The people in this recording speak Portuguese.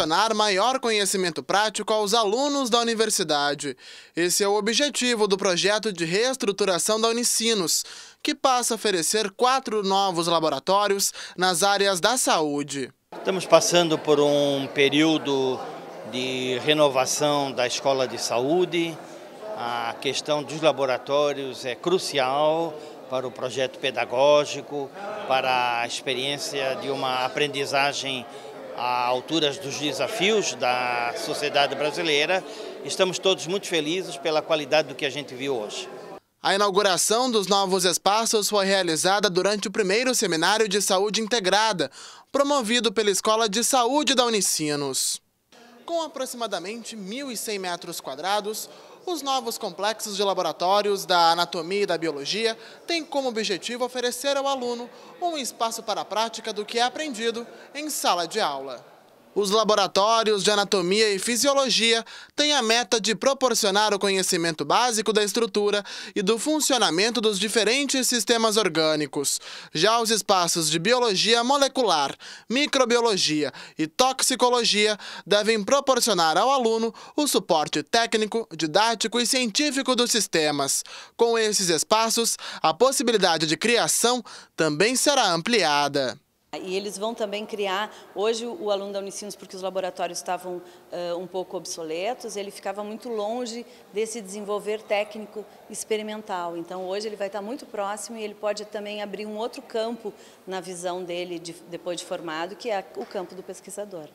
proporcionar maior conhecimento prático aos alunos da universidade. Esse é o objetivo do projeto de reestruturação da Unicinos, que passa a oferecer quatro novos laboratórios nas áreas da saúde. Estamos passando por um período de renovação da escola de saúde. A questão dos laboratórios é crucial para o projeto pedagógico, para a experiência de uma aprendizagem à altura dos desafios da sociedade brasileira. Estamos todos muito felizes pela qualidade do que a gente viu hoje. A inauguração dos novos espaços foi realizada durante o primeiro seminário de saúde integrada, promovido pela Escola de Saúde da Unicinos. Com aproximadamente 1.100 metros quadrados, os novos complexos de laboratórios da anatomia e da biologia têm como objetivo oferecer ao aluno um espaço para a prática do que é aprendido em sala de aula. Os laboratórios de anatomia e fisiologia têm a meta de proporcionar o conhecimento básico da estrutura e do funcionamento dos diferentes sistemas orgânicos. Já os espaços de biologia molecular, microbiologia e toxicologia devem proporcionar ao aluno o suporte técnico, didático e científico dos sistemas. Com esses espaços, a possibilidade de criação também será ampliada. E eles vão também criar, hoje o aluno da Unicinos, porque os laboratórios estavam uh, um pouco obsoletos, ele ficava muito longe desse desenvolver técnico experimental. Então hoje ele vai estar muito próximo e ele pode também abrir um outro campo na visão dele de, depois de formado, que é o campo do pesquisador.